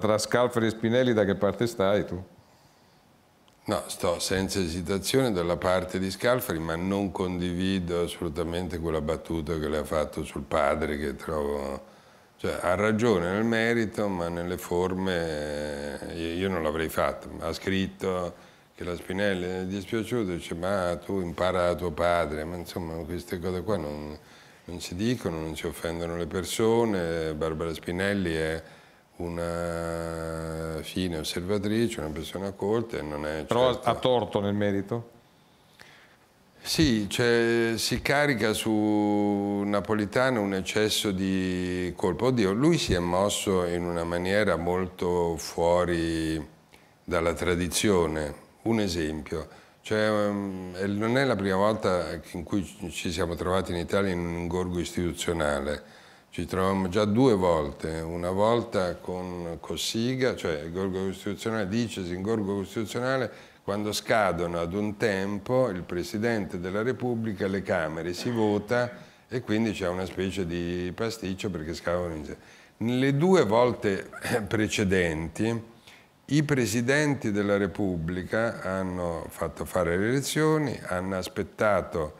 Tra Scalfari e Spinelli da che parte stai tu? No, sto senza esitazione dalla parte di Scalfari, ma non condivido assolutamente quella battuta che le ha fatto sul padre che trovo... Cioè, ha ragione nel merito, ma nelle forme eh, io non l'avrei fatto. Ha scritto che la Spinelli è dispiaciuta, dice ma tu impara da tuo padre, ma insomma queste cose qua non, non si dicono, non si offendono le persone, Barbara Spinelli è una fine osservatrice, una persona colta e non è... Però certo... ha torto nel merito? Sì, cioè, si carica su Napolitano un eccesso di colpa. Oddio, lui si è mosso in una maniera molto fuori dalla tradizione. Un esempio, cioè, ehm, non è la prima volta in cui ci siamo trovati in Italia in un ingorgo istituzionale ci trovavamo già due volte, una volta con Cossiga, cioè il gorgo costituzionale, dicesi in gorgo costituzionale quando scadono ad un tempo il Presidente della Repubblica, le Camere, si vota e quindi c'è una specie di pasticcio perché scavano in sé. Nelle due volte eh, precedenti i Presidenti della Repubblica hanno fatto fare le elezioni, hanno aspettato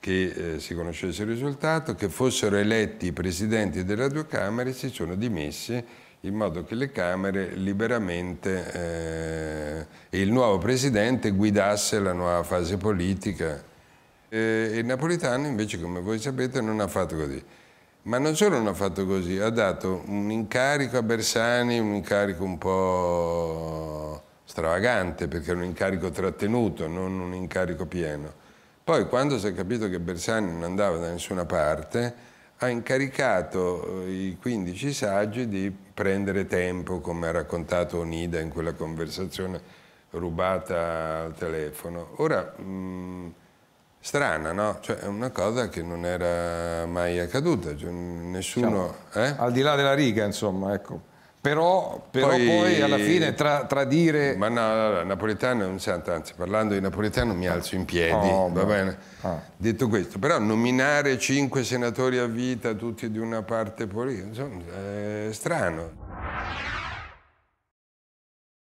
che eh, si conoscesse il risultato, che fossero eletti i presidenti delle due Camere e si sono dimessi in modo che le Camere liberamente eh, e il nuovo presidente guidasse la nuova fase politica. Eh, e Napolitano invece, come voi sapete, non ha fatto così. Ma non solo non ha fatto così, ha dato un incarico a Bersani, un incarico un po' stravagante, perché era un incarico trattenuto, non un incarico pieno poi quando si è capito che Bersani non andava da nessuna parte, ha incaricato eh, i 15 saggi di prendere tempo, come ha raccontato Onida in quella conversazione rubata al telefono. Ora, mh, mm, strana, no? Cioè, è una cosa che non era mai accaduta, cioè, nessuno... Diciamo, eh? Al di là della riga, insomma, ecco. Però poi, poi, alla fine tra, tra dire... Ma no, no, no, napoletano è un santo, anzi parlando di napoletano mi alzo in piedi, oh, va bene? Ah. Detto questo, però nominare cinque senatori a vita, tutti di una parte politica, insomma, è strano.